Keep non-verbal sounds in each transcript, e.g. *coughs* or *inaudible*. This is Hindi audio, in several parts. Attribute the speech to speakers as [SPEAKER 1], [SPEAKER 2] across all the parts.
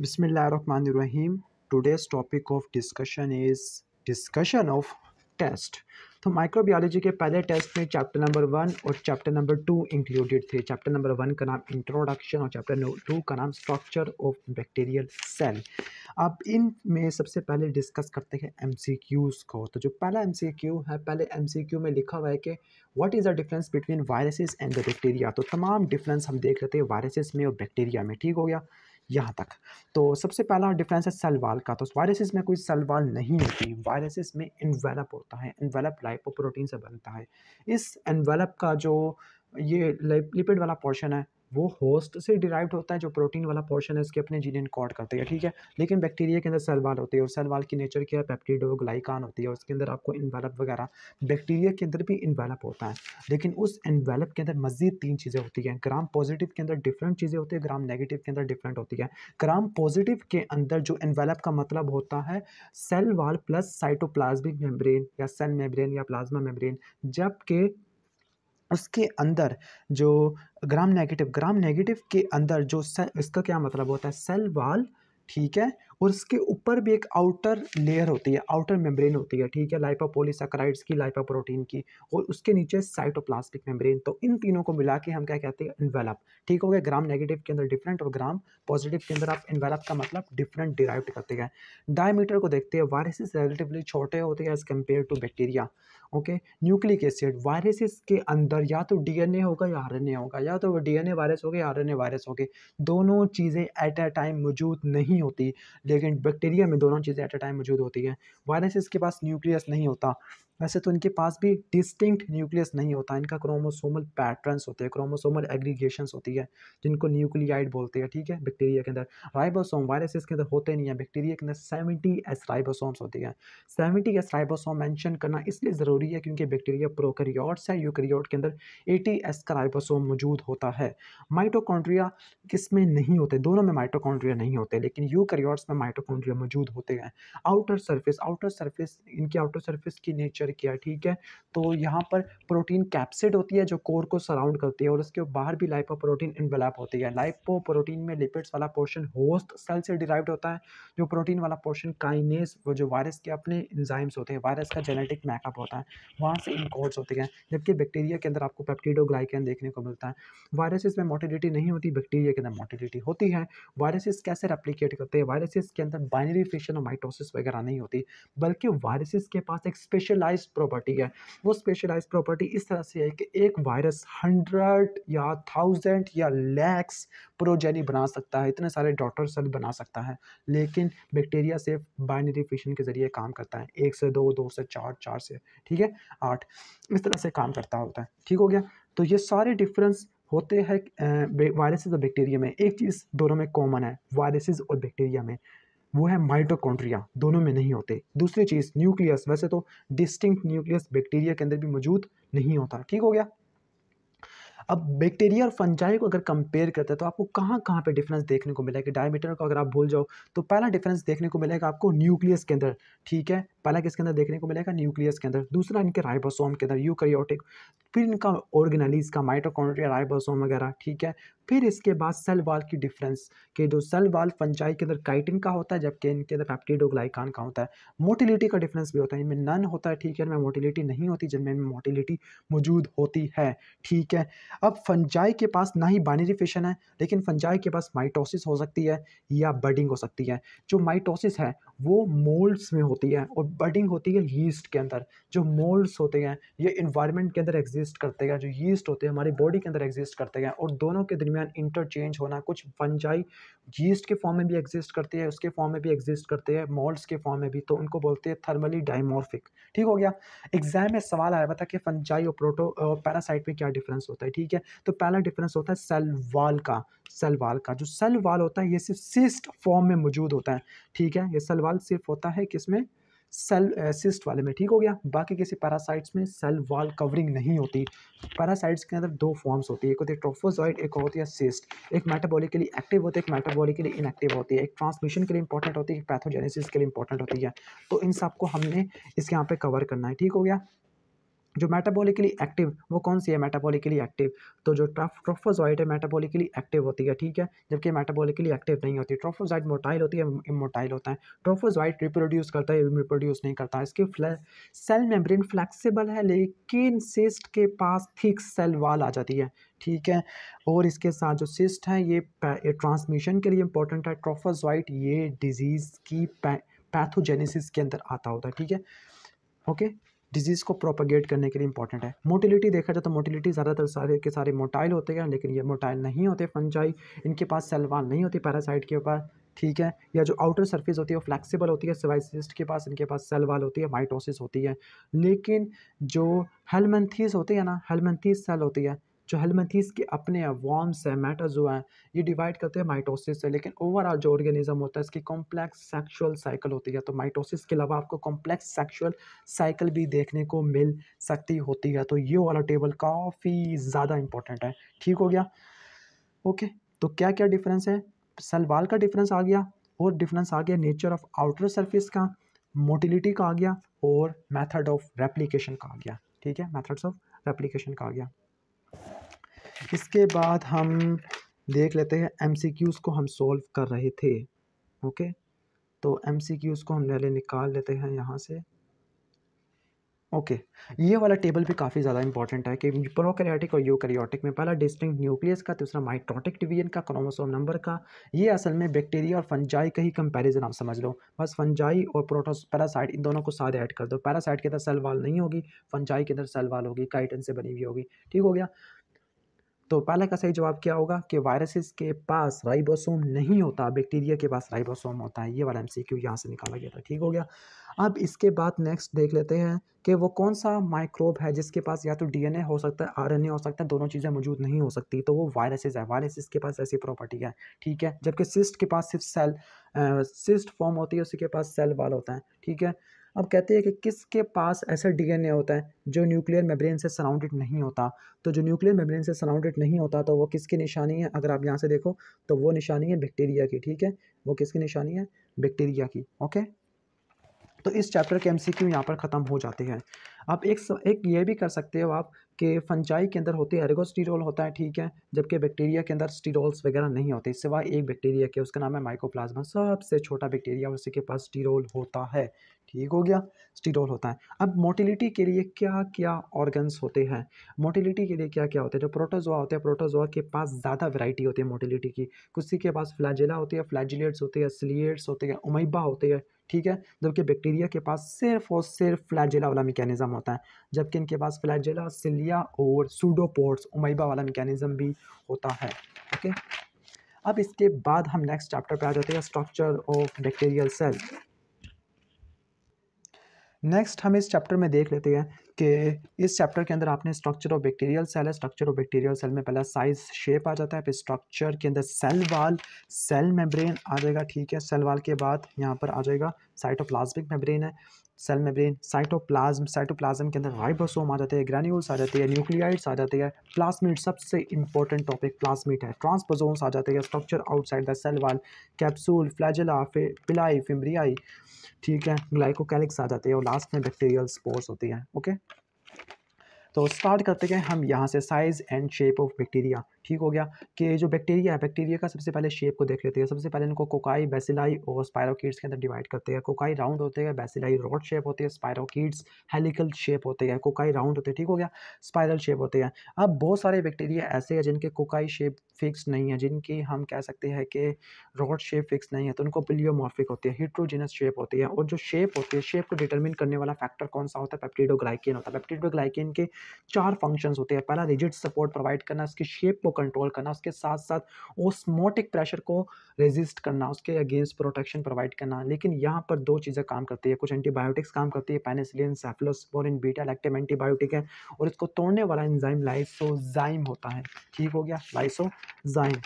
[SPEAKER 1] बिसमीम today's topic of discussion is discussion of test तो माइक्रोबियोलॉजी के पहले टेस्ट में चैप्टर नंबर वन और चैप्टर नंबर टू इंक्लूडेड थे चैप्टर नंबर वन का नाम इंट्रोडक्शन और चैप्टर नंबर टू का नाम स्ट्रक्चर ऑफ बैक्टीरियल सेल अब इन में सबसे पहले डिस्कस करते हैं एम को तो जो पहला एम है पहले एम में लिखा हुआ है कि what is the difference between viruses and the bacteria तो तमाम डिफरेंस हम देख लेते हैं वायरसेस में और बैक्टीरिया में ठीक हो गया यहाँ तक तो सबसे पहला डिफरेंस है सेल वाल का तो वायरसेस में कोई सेल वाल नहीं होती वायरसेस में इन्वेलप होता है इन्वेलप लाइपोप्रोटीन से बनता है इस इन्वेलप का जो ये लिपिड वाला पोर्शन है वो होस्ट से डिराइव्ड होता है जो प्रोटीन वाला पोर्शन है उसके अपने जीन कोड करते हैं ठीक है लेकिन बैक्टीरिया के अंदर सेलवाल होती है और सेल वाल की नेचर क्या है पेप्टिड ग्लाइकान होती है उसके अंदर आपको इन्वेलप वगैरह बैक्टीरिया के अंदर भी इन्वेलप होता है लेकिन उस इन्वेलप के अंदर मजीद तीन चीज़ें होती हैं ग्राम पॉजिटिव के अंदर डिफरेंट चीज़ें होती है ग्राम नेगेटिव के अंदर डिफरेंट होती है ग्राम पॉजिटिव के अंदर जो इन्वेलप का मतलब होता है cell wall plus cytoplasmic membrane या सेल मेम्ब्रेन या प्लाज्मा मेम्ब्रेन जबकि उसके अंदर जो ग्राम नेगेटिव ग्राम नेगेटिव के अंदर जो इसका क्या मतलब होता है सेल वाल ठीक है और इसके ऊपर भी एक आउटर लेयर होती है आउटर मेम्ब्रेन होती है ठीक है लाइपोपोलीसाक्राइड्स की लाइपोप्रोटीन की और उसके नीचे साइटोप्लास्टिक मेम्ब्रेन तो इन तीनों को मिला के हम क्या कहते हैं इन्वेलप ठीक हो गया ग्राम नेगेटिव के अंदर डिफरेंट और ग्राम पॉजिटिव के अंदर आप इन्वेलप का मतलब डिफरेंट डिराइव करते हैं डायमीटर को देखते हैं वायरसेस रिलेटिवली छोटे होते हैं as compare to bacteria okay nucleic acid viruses के अंदर या तो डीएनए होगा या आरएनए होगा या तो वो डीएनए वायरस हो गए आरएनए वायरस हो गए दोनों चीज़ें एट अ टाइम मौजूद नहीं होती लेकिन बैक्टीरिया में दोनों चीज़ें एट अ टाइम मौजूद होती हैं वायरसेस के पास न्यूक्लियस नहीं होता वैसे तो इनके पास भी डिस्टिंक्ट न्यूक्लियस नहीं होता इनका क्रोमोसोमल पैटर्न्स होते हैं क्रोमोसोमल एग्रीगेशंस होती है जिनको न्यूक्लियाइड बोलते हैं ठीक है बैक्टीरिया के अंदर राइबोसोम वायरसेस के अंदर होते नहीं है बैक्टीरिया के अंदर सेवेंटी एस राइबोसोम्स होती है सेवेंटी एस राइबोसोम मैंशन करना इसलिए ज़रूरी है क्योंकि बैक्टीरिया प्रोकरियोट्स है यूक्रियोट के अंदर एटी एस का राइबोसोम मौजूद होता है माइटोकॉन्ड्रिया किस में नहीं होते दोनों में माइटोकॉन्ड्रिया नहीं होते लेकिन यूकैरियोट्स में माइटोकॉन्ड्रिया मौजूद होते हैं आउटर सरफेस आउटर सरफेस इनकी आउटर सरफेस की नेचर क्या ठीक है तो यहाँ पर प्रोटीन कैप्सिड होती है जो कोर को सराउंड करती है और उसके बाहर भी लाइपो प्रोटीन इन्वेलप होती है लाइपो प्रोटीन में लिपिड्स वाला पोर्शन होस्ट सेल से डिराइव होता है जो प्रोटीन वाला पोर्शन काइनेस वो जो वायरस के अपने इंजाइम्स होते हैं वायरस का जेनेटिक मेकअप होता है वहाँ से इनकोड्स होते हैं जबकि बैक्टीरिया के अंदर आपको पेप्टिडोग्लाइकन देखने को मिलता है वायरसेस में मोटिलिटी नहीं होती बैक्टीरिया के अंदर मोटिलिटी होती है वायरसेस कैसे रेप्लीकेट करते हैं वायरसेस वायरसेस के अंदर बाइनरी फिशन और माइटोसिस वगैरह नहीं होती बल्कि वायरसेस के पास एक स्पेशलाइज प्रॉपर्टी है वो स्पेशलाइज प्रॉपर्टी इस तरह से है कि एक वायरस हंड्रेड या थाउजेंड या लैक्स प्रोजेनी बना सकता है इतने सारे डॉटर सेल बना सकता है लेकिन बैक्टीरिया सिर्फ बाइनरी फिशन के ज़रिए काम करता है एक से दो दो से चार चार से ठीक है आठ इस तरह से काम करता होता है ठीक हो गया तो ये सारे डिफरेंस होते हैं वायरसेस और बैक्टीरिया में एक चीज़ दोनों में कॉमन है वायरसेस और बैक्टीरिया में वो है माइटोकॉन्ड्रिया दोनों में नहीं होते दूसरी चीज़ न्यूक्लियस वैसे तो डिस्टिंक्ट न्यूक्लियस बैक्टीरिया के अंदर भी मौजूद नहीं होता ठीक हो गया अब बैक्टीरिया और फंजाई को अगर कंपेयर करते हैं तो आपको कहाँ कहाँ पे डिफरेंस देखने को मिलेगा डायमीटर को अगर आप भूल जाओ तो पहला डिफरेंस देखने को मिलेगा आपको न्यूक्लियस के अंदर ठीक है पहला किसके अंदर देखने को मिलेगा न्यूक्लियस के अंदर दूसरा इनके राइबोसोम के अंदर यूकैरियोटिक फिर इनका ऑर्गेनलीज का माइटोकॉन्ड्रिया राइबोसोम वगैरह ठीक है फिर इसके बाद सेल वाल की डिफरेंस कि जो सेल वाल फंजाई के अंदर काइटिन का होता है जबकि इनके अंदर पैप्टिडोग्लाइकान का होता है मोटिलिटी का डिफरेंस भी होता है इनमें नन होता है ठीक है इनमें मोटिलिटी नहीं होती जिनमें मोटिलिटी मौजूद होती है ठीक है अब फंजाई के पास ना ही बाइनरी फिशन है लेकिन फंजाई के पास माइटोसिस हो सकती है या बडिंग हो सकती है जो माइटोसिस है वो मोल्ड्स में होती है और बडिंग होती है यीस्ट के अंदर जो मोल्ड्स होते हैं ये इन्वायरमेंट के अंदर एग्जिस्ट करते हैं जो यीस्ट होते हैं हमारी बॉडी के अंदर एग्जिस्ट करते हैं और दोनों के दरमियान इंटरचेंज होना कुछ फंजाई यीस्ट के फॉर्म में भी एग्जिस्ट करती है उसके फॉर्म में भी एग्जिस्ट करते हैं मोल्ड्स के फॉर्म में भी तो उनको बोलते हैं थर्मली डायमोर्फिक ठीक हो गया एग्जाम में सवाल आया हुआ था कि फंजाई और प्रोटो पैरासाइट में क्या डिफरेंस होता है ठीक है तो पहला डिफरेंस होता है सेल वाल का सेल वाल का जो सेल वाल होता है ये सिर्फ सिस्ट फॉर्म में मौजूद होता है ठीक है ये सेल वाल सिर्फ होता है किसमें सेल सिस्ट वाले में ठीक हो गया बाकी किसी पैरासाइट्स में सेल वॉल कवरिंग नहीं होती पैरासाइट्स के अंदर दो फॉर्म्स होती है एक होती है ट्रोफोजॉइड एक होती है सिस्ट एक मेटाबॉलिकली एक्टिव होती है एक मेटाबॉलिकली इनएक्टिव होती है एक ट्रांसमिशन के लिए इंपॉर्टेंट होती है एक पैथोजेनेसिस के लिए इंपॉर्टेंट होती है तो इन सबको हमने इसके यहाँ पे कवर करना है ठीक हो गया जो मेटाबॉलिकली एक्टिव वो कौन सी है मेटाबॉलिकली एक्टिव तो जो ट्रोफोजॉइड है मेटाबॉलिकली एक्टिव होती है ठीक है जबकि मेटाबॉलिकली एक्टिव नहीं होती ट्रोफोजॉइड मोटाइल होती है इमोटाइल होता है ट्रोफोजॉइड रिप्रोड्यूस करता है रिप्रोड्यूस नहीं करता इसकी सेल मेम्ब्रेन फ्लैक्सीबल है लेकिन सिस्ट के पास थिक सेल वाल आ जाती है ठीक है और इसके साथ जो सिस्ट है ये, ये ट्रांसमिशन के लिए इंपॉर्टेंट है ट्रोफोजॉइड ये डिजीज़ की पैथोजेनेसिस के अंदर आता होता है ठीक है ओके डिजीज़ को प्रोपोगेट करने के लिए इंपॉर्टेंट है मोटिलिटी देखा जाए तो मोटिलिटी ज़्यादातर सारे के सारे मोटाइल होते हैं लेकिन ये मोटाइल नहीं होते फंजाई इनके पास सेलवाल नहीं होती पैरासाइट के ऊपर ठीक है या जो आउटर सर्फिस होती है वो फ्लैक्सीबल होती है सिवाइसिस्ट के पास इनके पास सेल वाल होती है माइटोसिस होती है लेकिन जो हेलमेंथीस होती है ना हेलमेंथीस सेल होती है जो हेलमेथीस के अपने वॉर्म्स हैं मेटाजो है ये डिवाइड करते हैं माइटोसिस से लेकिन ओवरऑल जो ऑर्गेनिज्म होता है इसकी कॉम्प्लेक्स सेक्शुअल साइकिल होती है तो माइटोसिस के अलावा आपको कॉम्प्लेक्स सेक्शुअल साइकिल भी देखने को मिल सकती होती है तो ये वाला टेबल काफ़ी ज़्यादा इंपॉर्टेंट है ठीक हो गया ओके तो क्या क्या डिफरेंस है सलवाल का डिफरेंस आ गया और डिफरेंस आ गया नेचर ऑफ आउटर सर्फिस का मोटिलिटी का आ गया और मैथड ऑफ रेप्लीकेशन का आ गया ठीक है मैथड्स ऑफ रेप्लीकेशन का आ गया इसके बाद हम देख लेते हैं एम को हम सॉल्व कर रहे थे ओके तो एम को हम पहले निकाल लेते हैं यहाँ से ओके okay. ये वाला टेबल भी काफ़ी ज़्यादा इंपॉर्टेंट है कि प्रोकैरियोटिक और यूकैरियोटिक में पहला डिस्टिंग न्यूक्लियस का दूसरा माइट्रोटिक डिवीजन का क्रोमोसोम नंबर का ये असल में बैक्टीरिया और फंजाई का ही कंपैरिजन आप समझ लो बस फंजाई और प्रोटोस पैरासाइट इन दोनों को साथ ऐड कर दो पैरासाइट के अंदर सेल वाल नहीं होगी फंजाई के अंदर सेल वाल होगी काइटन से बनी हुई होगी ठीक हो गया तो पहले का सही जवाब क्या होगा कि वायरसेस के पास राइबोसोम नहीं होता बैक्टीरिया के पास राइबोसोम होता है ये वाला एम सी क्यू यहाँ से निकाला गया था ठीक हो गया अब इसके बाद नेक्स्ट देख लेते हैं कि वो कौन सा माइक्रोब है जिसके पास या तो डीएनए हो सकता है आरएनए हो सकता है दोनों चीज़ें मौजूद नहीं हो सकती तो वो वायरसेस है वायरसेस के पास ऐसी प्रॉपर्टी है ठीक है जबकि सिस्ट के पास सिर्फ सेल सिस्ट फॉर्म होती है उसी के पास सेल वाल होता है ठीक है अब कहते हैं कि किसके पास ऐसा डीएनए होता है जो न्यूक्लियर मेम्ब्रेन से सराउंडेड नहीं होता तो जो न्यूक्लियर मेम्ब्रेन से सराउंडेड नहीं होता तो वो किसकी निशानी है अगर आप यहाँ से देखो तो वो निशानी है बैक्टीरिया की ठीक है वो किसकी निशानी है बैक्टीरिया की ओके तो इस चैप्टर के एम सी क्यू यहाँ पर ख़त्म हो जाते हैं आप एक एक ये भी कर सकते हो आप कि फंचाई के अंदर होते एरेगोस्टीरोल होता है ठीक है जबकि बैक्टीरिया के अंदर स्टीरोल्स वगैरह नहीं होते सिवाय एक बैक्टीरिया के उसका नाम है माइकोप्लाज्मा सबसे छोटा बैक्टीरिया उसी के पास स्टीरोल होता है ठीक हो गया स्टीरोल होता है अब मोटिलिटी के लिए क्या क्या ऑर्गन्स होते हैं मोटिलिटी के लिए क्या क्या होते हैं जो प्रोटोजोआ होते हैं प्रोटोजोआ के पास ज़्यादा वैरायटी होती है मोटिलिटी की किसी के पास फ्लैजिला होती है फ्लैजिलेट्स होते हैं सिलियट्स होते हैं उमैबा होते हैं ठीक है जबकि बैक्टीरिया के पास सिर्फ और सिर्फ फ्लैजिला वाला मैकेनिज्म होता है जबकि इनके पास फ्लैजिला सिलिया और सूडोपोर्ट्स उमैबा वाला मैकेनिज्म भी होता है ओके अब इसके बाद हम नेक्स्ट चैप्टर पे आ जाते हैं structure of bacterial cell next हम इस चैप्टर में देख लेते हैं कि इस चैप्टर के अंदर आपने स्ट्रक्चर ऑफ बैक्टीरियल सेल है स्ट्रक्चर ऑफ बैक्टीरियल सेल में पहला साइज शेप आ जाता है फिर स्ट्रक्चर के अंदर सेल वाल सेल मेम्ब्रेन आ जाएगा ठीक है सेल वाल के बाद यहाँ पर आ जाएगा साइटोप्लाज्मिक मेम्ब्रेन है सेल मेम्ब्रेन साइटोप्लाज्म साइटोप्लाज्म के अंदर राइबोसोम आ जाते हैं ग्रैन्यूल्स आ जाते हैं न्यूक्लियाइड्स आ जाते हैं प्लाज्मिड सबसे इंपॉर्टेंट टॉपिक प्लाज्मिड है ट्रांसपोजोम्स आ जाते हैं structure outside the cell wall capsule flagella pili fimbriae ठीक है ग्लाइकोकैलिक्स आ जाते हैं और लास्ट में बैक्टीरियल स्पोर्स होती हैं ओके तो स्टार्ट करते हैं हम यहाँ से size and shape of bacteria ठीक हो गया कि जो बैक्टीरिया है बैक्टीरिया का सबसे पहले शेप को देख लेते हैं सबसे पहले इनको कोकाई बेसिलाई और स्पायरोकिड्स के अंदर डिवाइड करते हैं कोकाई राउंड होते हैं बेसिलाई रॉड शेप होते हैं स्पायरोकिड्स हेलिकल शेप होते हैं कोकाई राउंड होते हैं ठीक हो गया स्पायरल शेप होते हैं अब बहुत सारे बैक्टीरिया ऐसे हैं जिनके कोकाई शेप फिक्स नहीं है जिनकी हम कह सकते हैं कि रॉड शेप फिक्स नहीं है तो उनको पिलियोमॉर्फिक होती है हिट्रोजिनस शेप होती है और जो शेप होती है शेप को डिटर्मिन करने वाला फैक्टर कौन सा होता है पेप्टिडोग्लाइकिन होता है पेप्टिडोग्लाइकिन के चार फंक्शन होते हैं पहला रिजिड सपोर्ट प्रोवाइड करना उसकी शेप को कंट्रोल करना उसके साथ साथ ओस्मोटिक प्रेशर को रेजिस्ट करना उसके अगेंस्ट प्रोटेक्शन प्रोवाइड करना लेकिन यहाँ पर दो चीज़ें काम करती है कुछ एंटीबायोटिक्स काम करती है penicillin cephalosporin beta lactam antibiotic है और इसको तोड़ने वाला एंजाइम लाइसोजाइम होता है ठीक हो गया लाइसोजाइम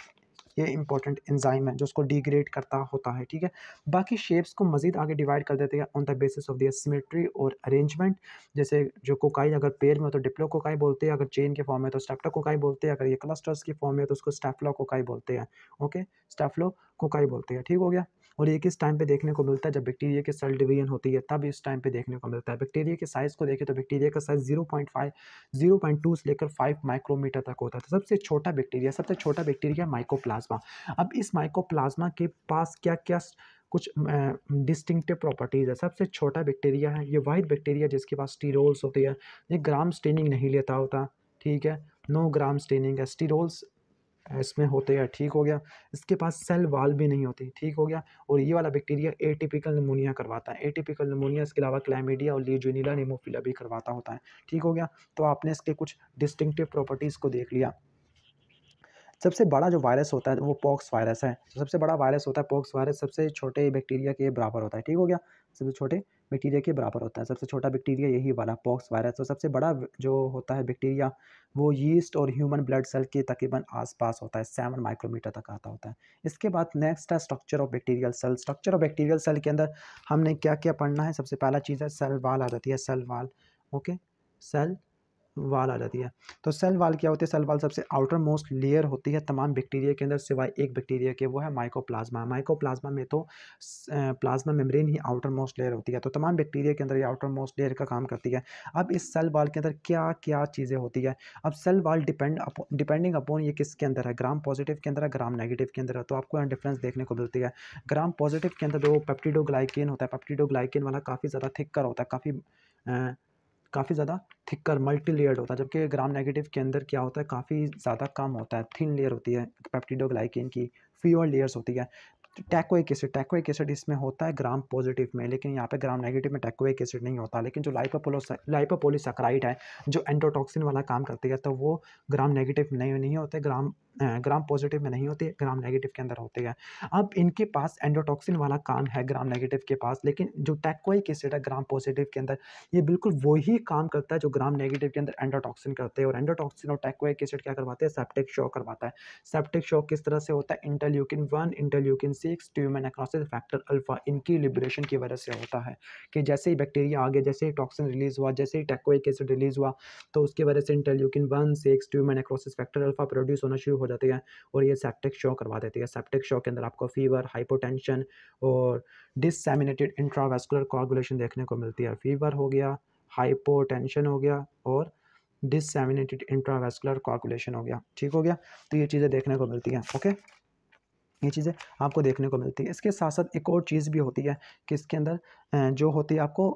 [SPEAKER 1] ये इंपॉर्टेंट एंजाइम है जो उसको डिग्रेड करता होता है ठीक है बाकी शेप्स को मजीद आगे डिवाइड कर देते हैं on the basis of their symmetry और अरेंजमेंट जैसे जो कोकाई अगर पेड़ में हो तो डिप्लो कोकाई बोलते हैं अगर चेन के फॉर्म में तो स्टेप्टो कोकाई बोलते हैं अगर ये क्लस्टर्स के फॉर्म में तो उसको स्टेफ्लो कोकाई बोलते हैं ओके स्टेफ्लो कोकाई बोलते हैं ठीक हो गया और ये किस टाइम पे देखने को मिलता है जब बैक्टीरिया के सेल डिवीजन होती है तब इस टाइम पे देखने को मिलता है बैक्टीरिया के साइज़ को देखें तो बैक्टीरिया का size 0.5 0.2 five zero point two से लेकर फाइव माइक्रोमीटर तक होता है तो सबसे छोटा बैक्टीरिया सबसे छोटा बैक्टीरिया माइकोप्लाज माइकोप्लाज्मा अब इस माइकोप्लाज्मा के पास क्या क्या कुछ डिस्टिंक्टिव प्रॉपर्टीज़ है सबसे छोटा बैक्टीरिया है ये वाइट बैक्टीरिया जिसके पास स्टीरोल्स होते हैं ये ग्राम स्टेनिंग नहीं लेता होता ठीक है नो ग्राम स्टेनिंग है स्टीरोल्स इसमें होते हैं ठीक हो गया इसके पास सेल वाल भी नहीं होती ठीक हो गया और ये वाला बैक्टीरिया एटिपिकल निमोनिया करवाता है एटिपिकल निमोनिया इसके अलावा क्लाइमेडिया और लीजुनिला निमोफिला भी करवाता होता है ठीक हो गया तो आपने इसके कुछ डिस्टिंक्टिव प्रॉपर्टीज़ को देख लिया सबसे बड़ा जो वायरस होता है वो पॉक्स वायरस है तो सबसे बड़ा वायरस होता है पॉक्स वायरस सबसे छोटे बैक्टीरिया के बराबर होता है ठीक हो गया सबसे छोटे बैक्टीरिया के बराबर होता है सबसे छोटा बैक्टीरिया यही वाला पॉक्स वायरस तो सबसे बड़ा जो होता है बैक्टीरिया वो यीस्ट और ह्यूमन ब्लड सेल के तकरीबन आसपास होता है सेवन माइक्रोमीटर तक आता होता है इसके बाद नेक्स्ट है structure of bacterial cell structure of bacterial cell के अंदर हमने क्या क्या पढ़ना है सबसे पहला चीज़ है सेल वाल आ जाती है सेल वाल ओके सेल वाल आ जाती है तो सेल वाल क्या होती है सेल वाल सबसे आउटर मोस्ट लेयर होती है तमाम बैक्टीरिया के अंदर सिवाय एक बैक्टीरिया के वो है माइकोप्लाज्मा माइकोप्लाज्मा में तो प्लाज्मा मेम्ब्रेन ही आउटर मोस्ट लेयर होती है तो तमाम बैक्टीरिया के अंदर ये आउटर मोस्ट लेयर का काम करती है अब इस सेल वाल के अंदर क्या क्या चीज़ें होती है अब cell wall depend depending upon ये किसके अंदर है ग्राम पॉजिटिव के अंदर है ग्राम नेगेटिव के अंदर है तो आपको यहाँ डिफरेंस देखने को मिलती है ग्राम पॉजिटिव के अंदर जो पेप्टिडोग्लाइकिन होता है पेप्टिडोग्लाइकिन वाला काफ़ी ज़्यादा थिक्कर होता है काफ़ी काफ़ी ज़्यादा थिक्कर मल्टी लेयर्ड होता है जबकि ग्राम नेगेटिव के अंदर क्या होता है काफ़ी ज़्यादा कम होता है थिन लेयर होती है पैप्टीडोग्लाइकिन की फ्यूअर लेयर्स होती है तो टैकोइक एसिड टैकोइक एसिड इसमें होता है ग्राम पॉजिटिव में लेकिन यहाँ पे ग्राम नेगेटिव में टैकोइक एसिड नहीं होता लेकिन जो लाइपोपोलोस सक्राइट है जो एंटोटॉक्सिन वाला काम करती है तो वो ग्राम नेगेटिव नहीं नहीं होते ग्राम ग्राम पॉजिटिव में नहीं होती ग्राम नेगेटिव के अंदर होती है अब इनके पास एंडोटॉक्सिन वाला काम है ग्राम नेगेटिव के पास लेकिन जो टैकोइक एसिड है ग्राम पॉजिटिव के अंदर ये बिल्कुल वही काम करता है जो ग्राम नेगेटिव के अंदर एंडोटॉक्सिन करते हैं और एंडोटॉक्सिन और टैक्वाइक एसिड क्या करवाते हैं सेप्टिक शॉक करवाता है सेप्टिक शॉक किस तरह से होता है interleukin one interleukin six tumour necrosis factor alpha इनकी लिब्रेशन की वजह से होता है कि जैसे ही बैक्टीरिया आ गया जैसे ही टॉक्सिन रिलीज हुआ जैसे ही टैक्ोइक एसिड रिलीज हुआ तो उसकी वजह से interleukin one six tumour necrosis factor alpha produce होना शुरू हो जाती है और ये सेप्टिक शो करवा देती है सेप्टिक शो के अंदर आपको फीवर हाइपोटेंशन और डिससेमिनेटेड इंट्रावेस्कुलर कोगुलेशन देखने को मिलती है फीवर हो गया हाइपोटेंशन हो गया और डिससेमिनेटेड इंट्रावेस्कुलर कोगुलेशन हो गया ठीक हो गया तो ये चीज़ें देखने को मिलती हैं ओके ये चीज़ें आपको देखने को मिलती है इसके साथ साथ एक और चीज़ भी होती है कि इसके अंदर जो होती है आपको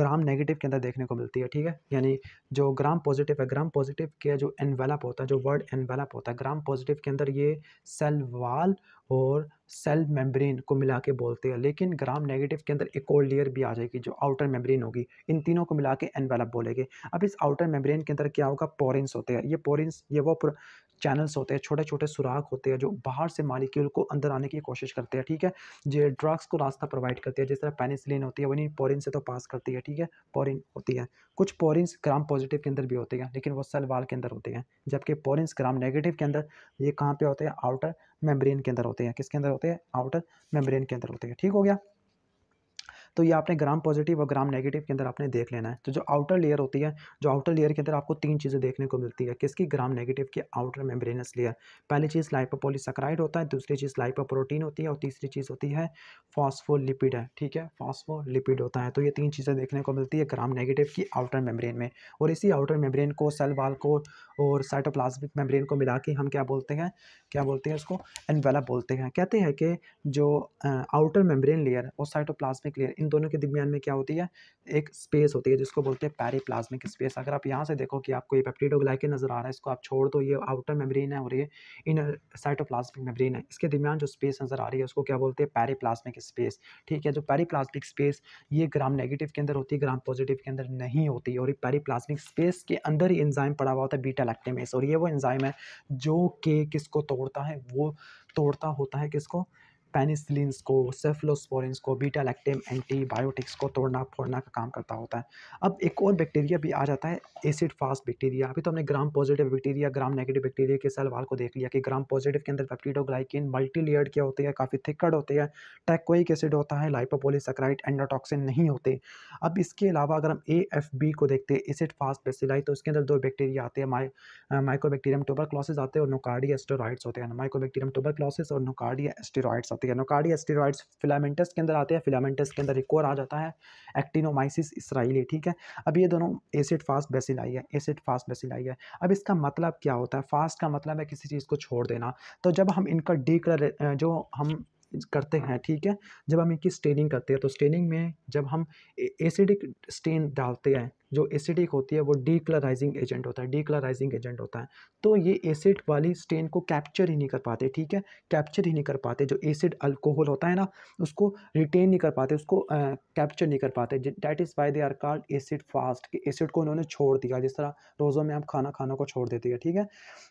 [SPEAKER 1] ग्राम नेगेटिव के अंदर देखने को मिलती है ठीक है यानी जो ग्राम पॉजिटिव है ग्राम पॉजिटिव के जो एनवेलप होता है जो वर्ड एनवेलप होता है ग्राम पॉजिटिव के अंदर ये सेल वाल और सेल मेम्ब्रेन को मिला के बोलते हैं लेकिन ग्राम नेगेटिव के अंदर एक और लेयर भी आ जाएगी जो आउटर मेम्ब्रेन होगी इन तीनों को मिला के एनवेलप बोलेगे अब इस आउटर मेम्ब्रेन के अंदर क्या होगा पोरेंस होते हैं ये पोरेंस ये वो चैनल्स होते हैं छोटे छोटे सुराख होते हैं जो बाहर से मालिक्यूल को अंदर आने की कोशिश करते हैं ठीक है जो ड्रग्स को रास्ता प्रोवाइड करते हैं जिस तरह पेनिसिलिन होती है वहीं पोरिन से तो पास करती है ठीक है पोरिन होती है कुछ पोरिन्स ग्राम पॉजिटिव के अंदर भी होते हैं लेकिन वो सेल वाल के अंदर होते हैं जबकि पोरिन्स ग्राम नेगेटिव के अंदर ये कहाँ पर होते हैं आउटर मेम्ब्रेन के अंदर होते हैं किसके अंदर होते हैं आउटर मेम्ब्रेन के अंदर होते हैं ठीक हो गया तो ये आपने ग्राम पॉजिटिव और ग्राम नेगेटिव के अंदर आपने देख लेना है तो जो आउटर लेयर होती है जो आउटर लेयर के अंदर आपको तीन चीज़ें देखने को मिलती है किसकी ग्राम नेगेटिव की आउटर मेम्ब्रेनस लेयर पहली चीज़ लाइपोपोलिसक्राइड होता है दूसरी चीज़ लाइपोप्रोटीन होती है और तीसरी चीज़ होती है फॉस्फोलिपिड है ठीक है फॉस्फोलिपिड होता है तो ये तीन चीज़ें देखने को मिलती है ग्राम नेगेटिव की आउटर मेम्ब्रेन में और इसी आउटर मेम्ब्रेन को सेल वाल को और साइटोप्लाज्मिक मेम्ब्रेन को मिला के हम क्या बोलते हैं क्या बोलते हैं उसको एनवेलप बोलते हैं कहते हैं कि जो आउटर मेम्ब्रेन लेयर और साइटोप्लाज्मिक लेयर इन इन दोनों के दरमियान में क्या होती है एक स्पेस होती है जिसको बोलते हैं पैरीप्लाज्मिक स्पेस अगर आप यहाँ से देखो कि आपको ये पेप्टिडोग्लाइकिन नज़र आ रहा है इसको आप छोड़ दो ये आउटर मेम्ब्रेन है और ये इनर साइटोप्लाज्मिक मेम्ब्रेन है इसके दरमियान जो स्पेस नज़र आ रही है उसको क्या बोलते हैं पैरीप्लाज्मिक स्पेस ठीक है जो पैरीप्लाज्मिक स्पेस ये ग्राम नेगेटिव के अंदर होती है ग्राम पॉजिटिव के अंदर नहीं होती और ये पैरीप्लाज्मिक स्पेस के अंदर ही इंजाइम पड़ा हुआ होता है बीटा लैक्टेमेस और ये वो एंजाइम है जो कि किसको तोड़ता है वो तोड़ता होता है किसको पेनिसिलिनस को सेफलोस्पोरेंस को बीटा लैक्टेम एंटीबायोटिक्स को तोड़ना फोड़ना का काम करता होता है अब एक और बैक्टीरिया भी आ जाता है एसिड फास्ट बैक्टीरिया अभी तो हमने gram positive bacteria gram negative bacteria के सेल वाल को देख लिया कि ग्राम पॉजिटिव के अंदर पेप्टिडोग्लाइकिन मल्टी लेयर्ड होते हैं काफ़ी थिकड होते हैं टैक्ोइक एसिड होता है लाइपोपोलिसक्राइड एंडोटॉक्सिन नहीं होते अब इसके अलावा अगर हम ए एफ बी को देखते हैं एसिड फास्ट बेसिलाई तो इसके अंदर दो बैक्टीरिया आते हैं माई माइकोबैक्टीरियम टोबर आते हैं और नोकार्डिया एस्टेरॉइड्स होते हैं माइकोबैक्टीरियम टोबर और नोकार्डिया एस्टेरॉइड्स सकती हैं नोकार्डी एस्टेरॉइड्स फिलामेंटस के अंदर आते हैं फिलामेंटस के अंदर एक और आ जाता है एक्टिनोमाइसिस इसराइली ठीक है अब ये दोनों एसिड फास्ट बेसिल आई है एसिड फास्ट बेसिल आई है अब इसका मतलब क्या होता है फास्ट का मतलब है किसी चीज़ को छोड़ देना तो जब हम इनका डी जो हम करते हैं ठीक है जब हम इनकी स्टेनिंग करते हैं तो स्टेनिंग में जब हम एसिडिक स्टेन डालते हैं जो एसिडिक होती है वो डीकलराइजिंग एजेंट होता है डीकलराइजिंग एजेंट होता है तो ये एसिड वाली स्टेन को कैप्चर ही नहीं कर पाते ठीक है कैप्चर ही नहीं कर पाते जो एसिड अल्कोहल होता है ना उसको रिटेन नहीं कर पाते उसको कैप्चर नहीं कर पाते that is why they are called acid fast कि एसिड को उन्होंने छोड़ दिया जिस तरह रोज़ों में हम खाना खाने को छोड़ देते हैं ठीक है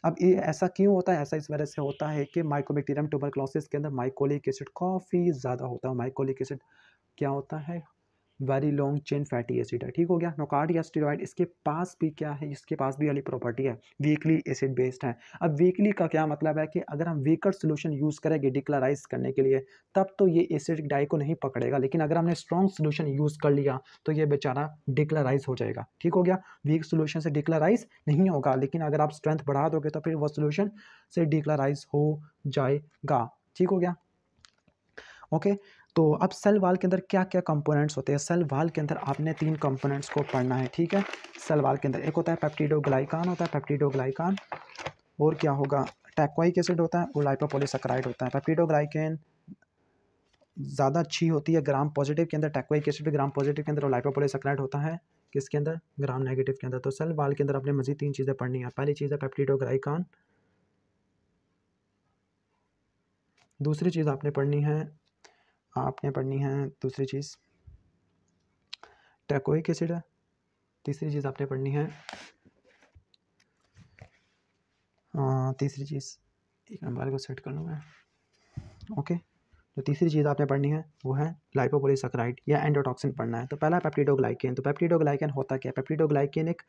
[SPEAKER 1] अब ये ऐसा क्यों होता है ऐसा इस वजह से होता है कि माइकोबैक्टीरियम ट्यूबरक्लोसिस के अंदर माइकोलिक एसिड काफ़ी ज़्यादा होता है माइकोलिक एसिड क्या होता है very long chain fatty acid है ठीक हो गया नोकार्ड या स्टेरॉइड इसके पास भी क्या है इसके पास भी वाली प्रॉपर्टी है वीकली एसिड बेस्ड है अब वीकली का क्या मतलब है कि अगर हम वीकर सोल्यूशन यूज़ करेंगे डिक्लाराइज करने के लिए तब तो ये एसिड डाई को नहीं पकड़ेगा लेकिन अगर हमने स्ट्रॉन्ग सोल्यूशन यूज़ कर लिया तो ये बेचारा डिक्लाराइज हो जाएगा ठीक हो गया वीक सोल्यूशन से डिक्लाराइज नहीं होगा लेकिन अगर आप स्ट्रेंथ बढ़ा दोगे तो फिर वह सोल्यूशन से डिक्लाराइज हो जाएगा ठीक हो गया ओके okay, तो अब सेल वाल के अंदर क्या क्या कंपोनेंट्स होते हैं सेल वाल के अंदर आपने तीन कंपोनेंट्स को पढ़ना है ठीक है सेल वाल के अंदर एक होता है पेप्टिडोग्लाइकान होता है पेप्टिडोग्लाइकान और क्या होगा टैक्वाइक एसिड होता है और होता है पेप्टिडोग्लाइकेन ज़्यादा अच्छी होती है ग्राम पॉजिटिव के अंदर टैक्वाइक एसिड भी ग्राम पॉजिटिव के अंदर और होता है किसके अंदर ग्राम नेगेटिव के अंदर तो सेल वाल के अंदर आपने मजीद तीन चीज़ें पढ़नी है पहली चीज़ है पेप्टिडोग्लाइकान दूसरी चीज़ आपने पढ़नी है आपने पढ़नी है दूसरी चीज़ टैकोइक एसिड है तीसरी चीज़ आपने पढ़नी है तीसरी चीज़ एक नंबर को सेट कर लूँ मैं ओके तो तीसरी चीज़ आपने पढ़नी है वो है लाइपोपोलिसक्राइड या एंडोटॉक्सिन पढ़ना है तो पहला है पेप्टिडोग्लाइकेन तो पेप्टिडोग्लाइकेन होता क्या है पेप्टिडोग्लाइकेन एक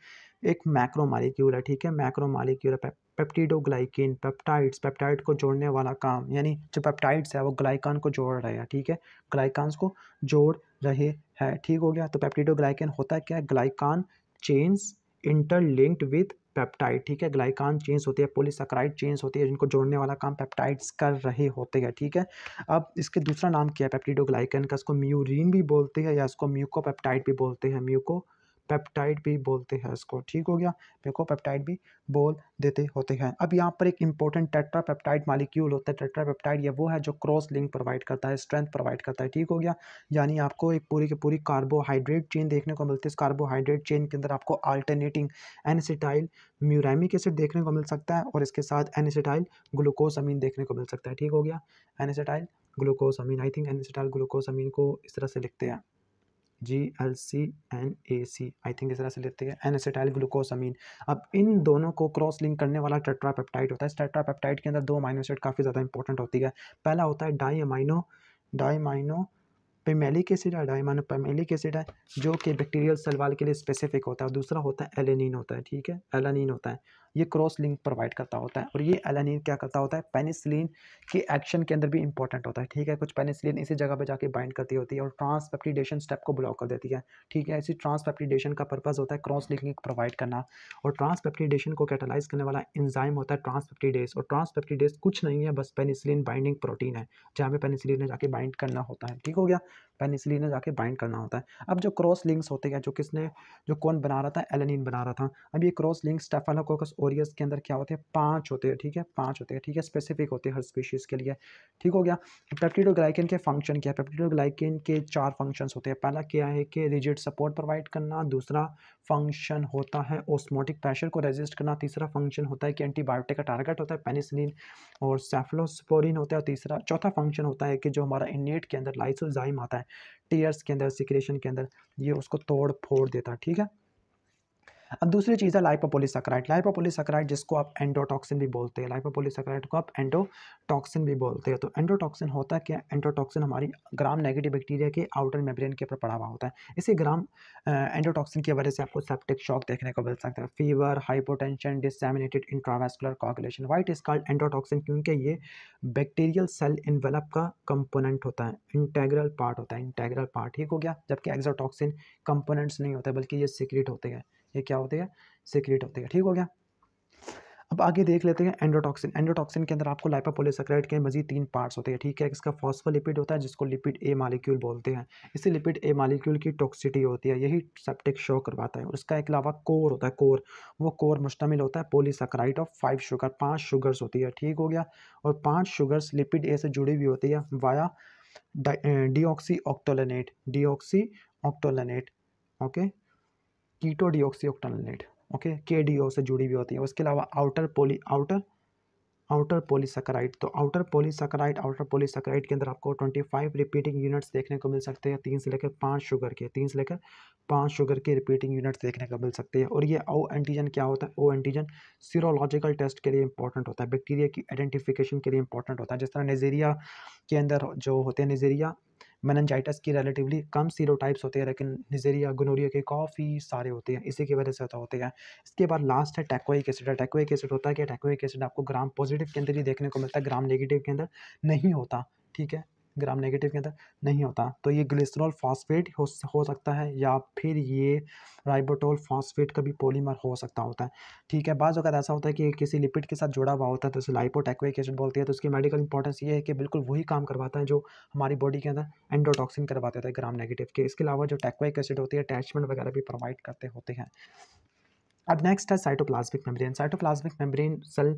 [SPEAKER 1] एक मैक्रो मालिक्यूल है ठीक है मैक्रो मालिक्यूल है पेप्टिडोग्लाइकिन पेप्टाइड्स पेप्टाइड को जोड़ने वाला काम यानी जो पेप्टाइड्स है वो ग्लाइकान को जोड़ रहे हैं ठीक है ग्लाइकान को जोड़ रहे हैं ठीक हो गया तो पेप्टिडोग्लाइकिन होता क्या है glycan chains interlinked with peptide ठीक है ग्लाइकान चेंज होती है पोलिसक्राइड चेंज होती है जिनको जोड़ने वाला काम पेप्टाइड्स कर रहे होते हैं ठीक है अब इसके दूसरा नाम क्या है पेप्टिडोग्लाइकन का इसको म्यूरिन भी बोलते हैं या इसको म्यूकोपेप्टाइड भी बोलते हैं म्यूको पेप्टाइड भी बोलते हैं इसको ठीक हो गया देखो पेप्टाइड भी बोल देते होते हैं अब यहाँ पर एक इंपॉर्टेंट टेट्रा पेप्टाइड मालिक्यूल होता है टेट्रा पेप्टाइड ये वो है जो क्रॉस लिंक प्रोवाइड करता है स्ट्रेंथ प्रोवाइड करता है ठीक हो गया यानी आपको एक पूरी की पूरी कार्बोहाइड्रेट चेन देखने को मिलती है इस कार्बोहाइड्रेट चेन के अंदर आपको अल्टरनेटिंग एनिसिटाइल म्यूरामिक एसिड देखने को मिल सकता है और इसके साथ ग्लूकोज अमीन देखने को मिल सकता है ठीक हो गया glucosamine I think glucosamine को इस तरह से लिखते हैं G L C N A C I think इस तरह से लेते हैं एन एसेटाइल अमीन अब इन दोनों को क्रॉस लिंक करने वाला टेट्रापेप्टाइड होता है इस टेट्रापेप्टाइड के अंदर दो अमाइनो एसिड काफ़ी ज़्यादा इंपॉर्टेंट होती है पहला होता है diamino diamino pimelic acid diamino pimelic acid है जो कि बैक्टीरियल सलवाल के लिए स्पेसिफिक होता है और दूसरा होता है एलेनिन होता है ठीक है एलानिन होता है ये क्रॉस लिंक प्रोवाइड करता होता है और ये एलानिन क्या करता होता है पेनिसिलिन के एक्शन के अंदर भी इंपॉर्टेंट होता है ठीक है कुछ पेनिसिलिन इसी जगह पर जाकर बाइंड करती होती है और ट्रांसपेप्टिडेशन स्टेप को ब्लॉक कर देती है ठीक है इसी ट्रांसपेप्टिडेशन का पर्पज़ होता है क्रॉस लिंक प्रोवाइड करना और ट्रांसपेप्टिडेशन को कैटलाइज करने वाला इंजाइम होता है ट्रांसपेप्टिडेस और ट्रांसपेप्टिडेस कुछ नहीं है बस पेनिसिलिन बाइंडिंग प्रोटीन है जहाँ पर पेनिसिलिन ने जाके बाइंड करना होता है ठीक हो गया पेनिसिलिन में जाके बाइंड करना होता है अब जो क्रॉस लिंक्स होते हैं जो किसने जो कौन बना रहा था एलेनिन बना रहा था अब ये क्रॉस लिंक्स स्टेफालोकोकस ओरियस के अंदर क्या होते हैं पांच होते हैं ठीक है पांच होते हैं ठीक है स्पेसिफिक होते हैं हर स्पीशीज़ के लिए ठीक हो गया पेप्टिडोग्लाइकिन के फंक्शन क्या है पेप्टिडोग्लाइकिन के चार फंक्शन होते हैं पहला क्या है कि रिजिड सपोर्ट प्रोवाइड करना दूसरा फंक्शन होता है ओस्मोटिक प्रेशर को रेजिस्ट करना तीसरा फंक्शन होता है कि एंटीबायोटिक का टारगेट होता है पेनिसिलिन और सेफलोस्पोरिन होता है तीसरा चौथा फंक्शन होता है कि जो हमारा इनेट के अंदर लाइसोजाइम आता है टीयर्स के अंदर सिक्रेशन के अंदर ये उसको तोड़ फोड़ देता है ठीक है अब दूसरी चीज़ है लाइपोपोलीसक्राइड सक्राइट जिसको आप एंडोटॉक्सिन भी बोलते हैं सक्राइट को आप एंडोटॉक्सिन भी बोलते हैं तो एंडोटॉक्सिन होता क्या एंडोटॉक्सिन हमारी ग्राम नेगेटिव बैक्टीरिया के आउटर मेम्ब्रेन के ऊपर पड़ा हुआ होता है इसी ग्राम एंडोटॉक्सिन की वजह से आपको सेप्टिक शॉक देखने को मिल सकता है fever hypotension disseminated intravascular coagulation which is called endotoxin क्योंकि ये बैक्टीरियल सेल इन्वेलप का कंपोनेंट होता है इंटेग्रल पार्ट होता है इंटेग्रल पार्ट ठीक हो गया जबकि एक्सोटॉक्सिन कंपोनेंट्स नहीं होते बल्कि ये सीक्रेट होते हैं ये क्या होती है सिक्रेट होती है ठीक हो गया अब आगे देख लेते हैं एंडोटॉक्सिन एंडोटॉक्सिन के अंदर आपको लाइपापोलेसक्राइड के मजीद तीन पार्ट्स होते हैं ठीक है इसका फॉस्फोलिपिड होता है जिसको लिपिड ए मालिक्यूल बोलते हैं इसी लिपिड ए मालिक्यूल की टॉक्सिटी होती है यही सेप्टिक शो करवाता है और इसका अलावा कोर होता है कोर वो कोर मुश्तमिल होता है पोलीसक्राइड ऑफ फाइव शुगर पाँच शुगर्स होती है ठीक हो गया और पाँच शुगर्स लिपिड ए से जुड़ी हुई होती है via oxy octulonate oxy octulonate okay keto octulonate okay K D O से जुड़ी हुई होती है उसके अलावा outer poly outer outer polysaccharide तो आउटर पोलीसक्राइड आउटर पोलीसक्राइड के अंदर आपको ट्वेंटी फाइव रिपीटिंग यूनिट्स देखने को मिल सकते हैं तीन से लेकर पाँच शुगर के तीन से लेकर पाँच शुगर के रिपीटिंग यूनिट्स देखने को मिल सकते हैं और ये ओ एंटीजन क्या होता है ओ एंटीजन सीरोलॉजिकल टेस्ट के लिए इंपॉर्टेंट होता है बैक्टीरिया की आइडेंटिफिकेशन के लिए इंपॉर्टेंट होता है जिस तरह नज़ेरिया के अंदर जो होते हैं नज़ेरिया मेनजाइटस की रिलेटिवली कम टाइप्स होते हैं लेकिन निजेरिया गनोरिया के काफ़ी सारे होते हैं इसी की वजह से होता होते हैं इसके बाद लास्ट है टैकोइक एसिड टैकोइक एसिड होता है कि टैकोइक एसिड आपको ग्राम पॉजिटिव के अंदर ही देखने को मिलता है ग्राम नेगेटिव के अंदर नहीं होता ठीक है ग्राम नेगेटिव के अंदर नहीं होता तो ये ग्लिसरॉल फॉस्फेट हो, हो सकता है या फिर ये राइबोटोल फॉस्फेट का भी पोलीमर हो सकता होता है ठीक है बाद अगर ऐसा होता है कि किसी लिपिड के साथ जुड़ा हुआ होता है तो उसे लाइपोटेक्विक एसिड बोलते हैं तो उसकी मेडिकल इंपॉर्टेंस ये है कि बिल्कुल वही काम करवाता है जो हमारी बॉडी के अंदर एंडोटॉक्सिन करवाते थे ग्राम नेगेटिव के इसके अलावा जो टैक्वाइक एसिड होती है अटैचमेंट वगैरह भी प्रोवाइड करते होते हैं अब नेक्स्ट है cytoplasmic membrane cytoplasmic membrane cell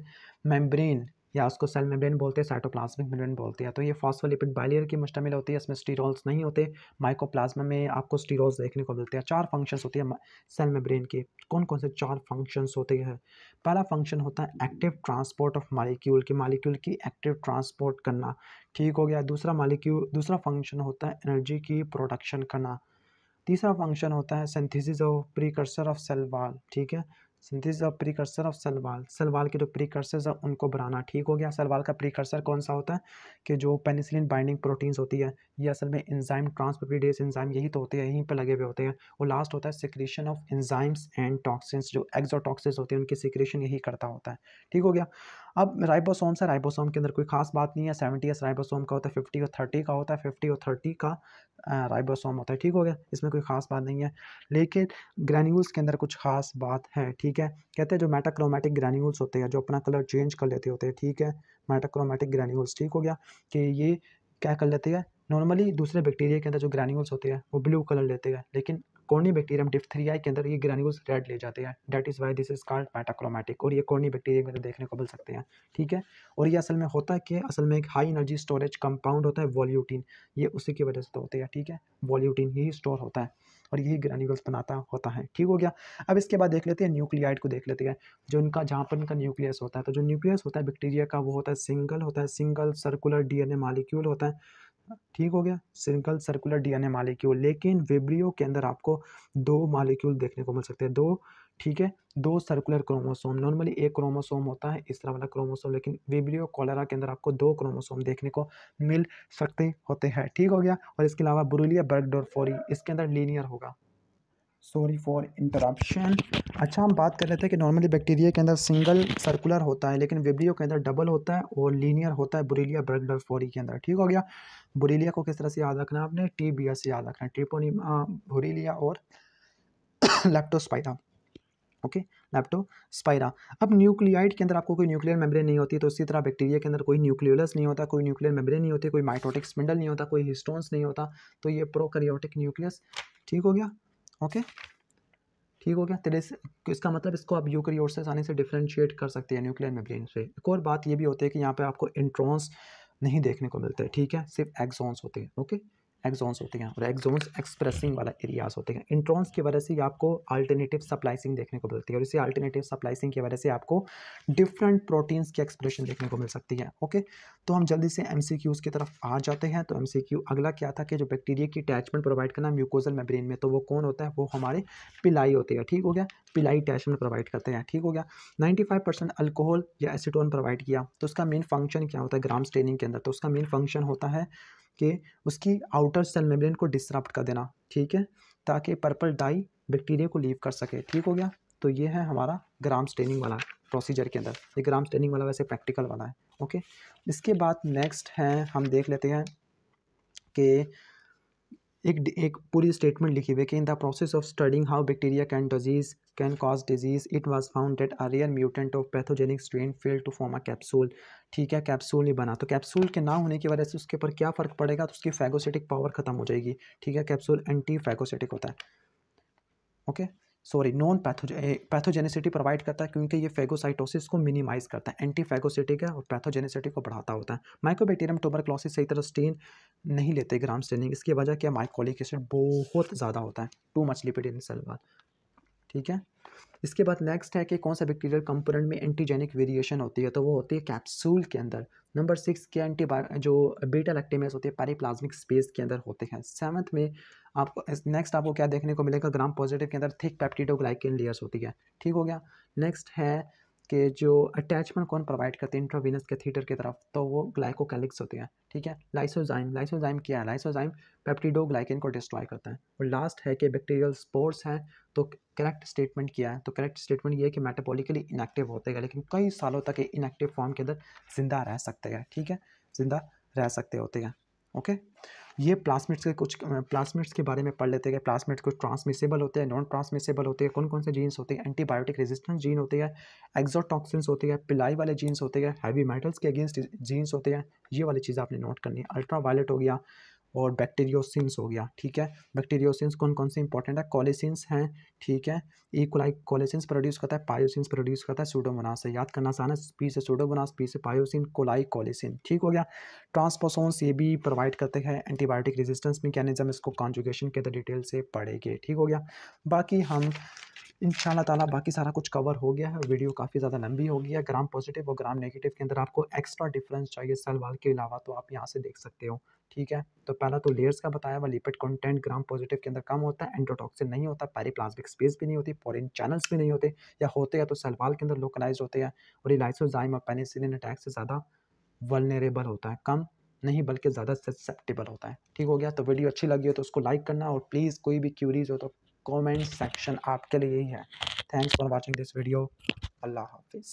[SPEAKER 1] membrane या उसको सेल मेम्ब्रेन बोलते हैं साइटोप्लाज्मिक मेम्ब्रेन बोलते हैं तो ये फॉस्फोलिपिड बाइलियर की मुश्तमिल होती है इसमें स्टीरोल्स नहीं होते माइकोप्लाज्मा में आपको स्टीरोल्स देखने को मिलते हैं चार फंक्शंस होते हैं सेल मेम्ब्रेन के कौन कौन से चार फंक्शंस होते हैं पहला फंक्शन होता है एक्टिव ट्रांसपोर्ट ऑफ मालिक्यूल के मालिक्यूल की एक्टिव ट्रांसपोर्ट करना ठीक हो गया दूसरा मालिक्यूल दूसरा फंक्शन होता है एनर्जी की प्रोडक्शन करना तीसरा फंक्शन होता है synthesis of precursor of cell wall ठीक है synthesis of precursor of cell wall cell wall के जो प्रीकर्सर्स है उनको बनाना ठीक हो गया सलवाल का प्रीकर्सर कौन सा होता है कि जो पेनिसिलिन बाइंडिंग प्रोटीन्स होती है ये असल में इंजाइम ट्रांसपेपिडेस इंजाइम यही तो होते हैं यहीं पर लगे हुए होते हैं और लास्ट होता है secretion of enzymes and toxins जो एक्जोटॉक्सिस होते हैं उनकी सिक्रेशन यही करता होता है ठीक हो गया अब राइबोसोम से राइबोसोम के अंदर कोई खास बात नहीं है सेवेंटी एस राइबोसोम का होता है फिफ्टी और थर्टी का होता है फिफ्टी और थर्टी का राइबोसोम होता है ठीक हो गया इसमें कोई खास बात नहीं है लेकिन ग्रैन्यूल्स के अंदर कुछ खास बात है ठीक ठीक है कहते हैं जो मेटाक्रोमेटिक ग्रैन्यूल्स होते हैं जो अपना कलर चेंज कर लेते होते हैं ठीक है मेटाक्रोमेटिक ग्रैन्यूल्स ठीक हो गया कि ये क्या कर लेते हैं नॉर्मली दूसरे बैक्टीरिया के अंदर जो ग्रैन्यूल्स होते हैं वो ब्लू कलर लेते हैं लेकिन कॉर्नी बैक्टीरियम डिफ्थरिया के अंदर ये ग्रैन्यूल्स रेड ले जाते हैं that is why this is called metachromatic और ये कॉर्नी बैक्टीरिया के अंदर देखने को मिल सकते हैं ठीक है और ये असल में होता है कि असल में एक हाई एनर्जी स्टोरेज कंपाउंड होता है वॉल्यूटीन ये उसी की वजह से होते हैं ठीक है वॉल्यूटीन यही स्टोर होता है और यही ग्रैन्यूल्स बनाता होता है ठीक हो गया अब इसके बाद देख लेते हैं न्यूक्लियाइड को देख लेते हैं जो इनका जहाँ पर इनका न्यूक्लियस होता है तो जो न्यूक्लियस होता है बैक्टीरिया का वो होता है सिंगल होता है सिंगल सर्कुलर डीएनए मॉलिक्यूल होता है ठीक हो गया सिंगल सर्कुलर डीएनए मॉलिक्यूल लेकिन विब्रियो के अंदर आपको दो मॉलिक्यूल देखने को मिल सकते हैं दो ठीक है दो सर्कुलर क्रोमोसोम नॉर्मली एक क्रोमोसोम होता है इस तरह वाला क्रोमोसोम लेकिन विब्रियो कॉलरा के अंदर आपको दो क्रोमोसोम देखने को मिल सकते होते हैं ठीक हो गया और इसके अलावा बुरुलिया बर्गडोरफोरी इसके अंदर लीनियर होगा सॉरी फॉर इंटरप्शन अच्छा हम बात कर रहे थे कि नॉर्मली बैक्टीरिया के अंदर सिंगल सर्कुलर होता है लेकिन विब्रियो के अंदर डबल होता है और लीनियर होता है बुरीलिया बर्गडर फोरी के अंदर ठीक हो गया बुरीलिया को किस तरह से याद रखना है आपने टी बी से याद रखना है ट्रिपोनी बुरीलिया और लेप्टोस्पाइडा *coughs* ओके स्पाइरा अब न्यूक्लियाइड के अंदर आपको कोई न्यूक्लियर मेम्ब्रेन नहीं होती तो इसी तरह बैक्टीरिया के अंदर कोई न्यूक्लियोलस नहीं होता कोई न्यूक्लियर मेम्ब्रेन नहीं होती कोई माइटोटिक स्पिंडल नहीं होता कोई हिस्टोन्स नहीं होता तो ये प्रोकैरियोटिक न्यूक्लियस ठीक हो गया ओके ठीक हो गया तेरे तो से इसका मतलब इसको आप यूक्रियोट से आसानी से डिफ्रेंशिएट कर सकते हैं न्यूक्लियर मेम्ब्रेन से एक और बात ये भी होती है कि यहाँ पर आपको इंट्रॉन्स नहीं देखने को मिलते ठीक है सिर्फ एग्जॉन्स होते हैं ओके एक्जोन्स होते हैं और एक्जोन्स एक्सप्रेसिंग वाला एरियाज होते हैं इंट्रॉन्स की वजह से आपको अल्टरनेटिव सप्लाइसिंग देखने को मिलती है और इसी अल्टरनेटिव सप्लाइसिंग की वजह से आपको डिफरेंट प्रोटीन्स की एक्सप्रेशन देखने को मिल सकती है ओके तो हम जल्दी से एम की तरफ आ जाते हैं तो एम अगला क्या था कि जो बैक्टीरिया की अटैचमेंट प्रोवाइड करना म्यूकोजल मेब्रेन में तो वो कौन होता है वो हमारे पिलाई होते हैं ठीक हो गया पिलाई अटैचमेंट प्रोवाइड करते हैं ठीक हो गया नाइन्टी परसेंट अल्कोहल या एसिटोन प्रोवाइड किया तो उसका मेन फंक्शन क्या होता है ग्राम स्टेनिंग के अंदर तो उसका मेन फंक्शन होता है के उसकी आउटर सेल मेम्ब्रेन को डिसरप्ट कर देना ठीक है ताकि पर्पल डाई बैक्टीरिया को लीव कर सके ठीक हो गया तो ये है हमारा ग्राम स्टेनिंग वाला प्रोसीजर के अंदर ये ग्राम स्टेनिंग वाला वैसे प्रैक्टिकल वाला है ओके इसके बाद नेक्स्ट है हम देख लेते हैं कि एक एक पूरी स्टेटमेंट लिखी हुई है कि in the process of studying how bacteria can disease can cause disease it was found that rare mutant of pathogenic strain fail to form a capsule ठीक है कैप्सूल ही बना तो कैप्सूल के ना होने की वजह से उसके ऊपर क्या फ़र्क पड़ेगा तो उसकी फैगोसेटिक पावर खत्म हो जाएगी ठीक है कैप्सूल एंटी फैगोसेटिक होता है ओके सॉरी नॉन पैथोजे पैथोजेनिसिटी प्रोवाइड करता है क्योंकि ये फेगोसाइटोसिस को मिनिमाइज करता है एंटी फेगोसिटी का और पैथोजेनिसिटी को बढ़ाता होता है माइकोबैक्टीरियम ट्यूबरक्लोसिस सही तरह स्टेन नहीं लेते ग्राम स्टेनिंग इसकी वजह क्या माइकोलिक एसिड बहुत ज़्यादा होता है टू मच लिपिड इन सलवार ठीक है इसके बाद नेक्स्ट है कि कौन सा बैक्टीरियल कंपोनेंट में एंटीजेनिक वेरिएशन होती है तो वो होती है कैप्सूल के अंदर नंबर सिक्स के एंटी जो बीटा लैक्टेमेस होते हैं पैरीप्लाज्मिक स्पेस के अंदर होते हैं सेवन्थ में आपको नेक्स्ट आपको क्या देखने को मिलेगा ग्राम पॉजिटिव के अंदर थिक पैप्टीडोग्लाइकिन लेयर्स होती है ठीक हो गया नेक्स्ट है के जो अटैचमेंट कौन प्रोवाइड करते हैं इंट्रोवीनस के थीटर की तरफ तो वो ग्लाइकोकैलिक्स होते हैं ठीक है लाइसोजाइम लाइसोजाइम क्या है लाइसोजाइम ग्लाइकिन को डिस्ट्रॉय करता है और लास्ट है कि बैक्टीरियल स्पोर्स हैं तो करेक्ट स्टेटमेंट क्या है तो करेक्ट स्टेटमेंट ये है कि मेटाबोलिकली इनएक्टिव होते हैं लेकिन कई सालों तक ये इनएक्टिव फॉर्म के अंदर ज़िंदा रह सकते हैं ठीक है ज़िंदा रह सकते होते हैं ओके ये प्लास्मिड्स के कुछ प्लास्मिड्स के बारे में पढ़ लेते हैं प्लास्मिड्स कुछ ट्रांसमिसेबल होते हैं नॉन ट्रांसमिसेबल होते हैं कौन कौन से जीन्स होते हैं एंटीबायोटिक रेजिस्टेंस जीन होते हैं एक्जोटॉक्सिन्स होते हैं पिलाई वाले जीन्स होते हैं हैवी मेटल्स के अगेंस्ट जीन्स होते हैं ये वाली चीज़ आपने नोट करनी है अल्ट्रा वायलेट हो गया और बैक्टीरियोसिन्स हो गया ठीक है बैक्टीरियोसिन्स कौन कौन से इंपॉर्टेंट है कॉलिसिन्स हैं ठीक है ई कोलाई कोलेसिन प्रोड्यूस करता है पायोसिन प्रोड्यूस करता है सूडोमोनास से याद करना आसान है पी से सूडोमोनास पी से पायोसिन कोलाई कोलेसिन ठीक हो गया ट्रांसपोसोन्स ये भी प्रोवाइड करते हैं एंटीबायोटिक रेजिस्टेंस मैकेनिज्म इसको कॉन्जुगेशन के अंदर डिटेल से पढ़ेंगे ठीक हो गया बाकी हम इन ताला बाकी सारा कुछ कवर हो गया है वीडियो काफ़ी ज़्यादा लंबी हो गई है ग्राम पॉजिटिव और ग्राम नेगेटिव के अंदर आपको एक्स्ट्रा डिफरेंस चाहिए सेल वाल के अलावा तो आप यहाँ से देख सकते हो ठीक है तो पहला तो लेयर्स का बताया हुआ लिपिड कंटेंट ग्राम पॉजिटिव के अंदर कम होता है एंडोटॉक्सिन नहीं होता पेरीप्लाज्मिक स्पेस भी नहीं होती फॉरन चैनल्स भी नहीं होते या होते हैं तो सलवाल के अंदर लोकलाइज होते हैं और ये और पेनिसिलिन अटैक से ज़्यादा वलनरेबल होता है कम नहीं बल्कि ज़्यादा ससेप्टेबल होता है ठीक हो गया तो वीडियो अच्छी लगी हो तो उसको लाइक करना और प्लीज़ कोई भी क्यूरीज हो तो कॉमेंट सेक्शन आपके लिए ही है thanks for watching this video अल्लाह हाफिज़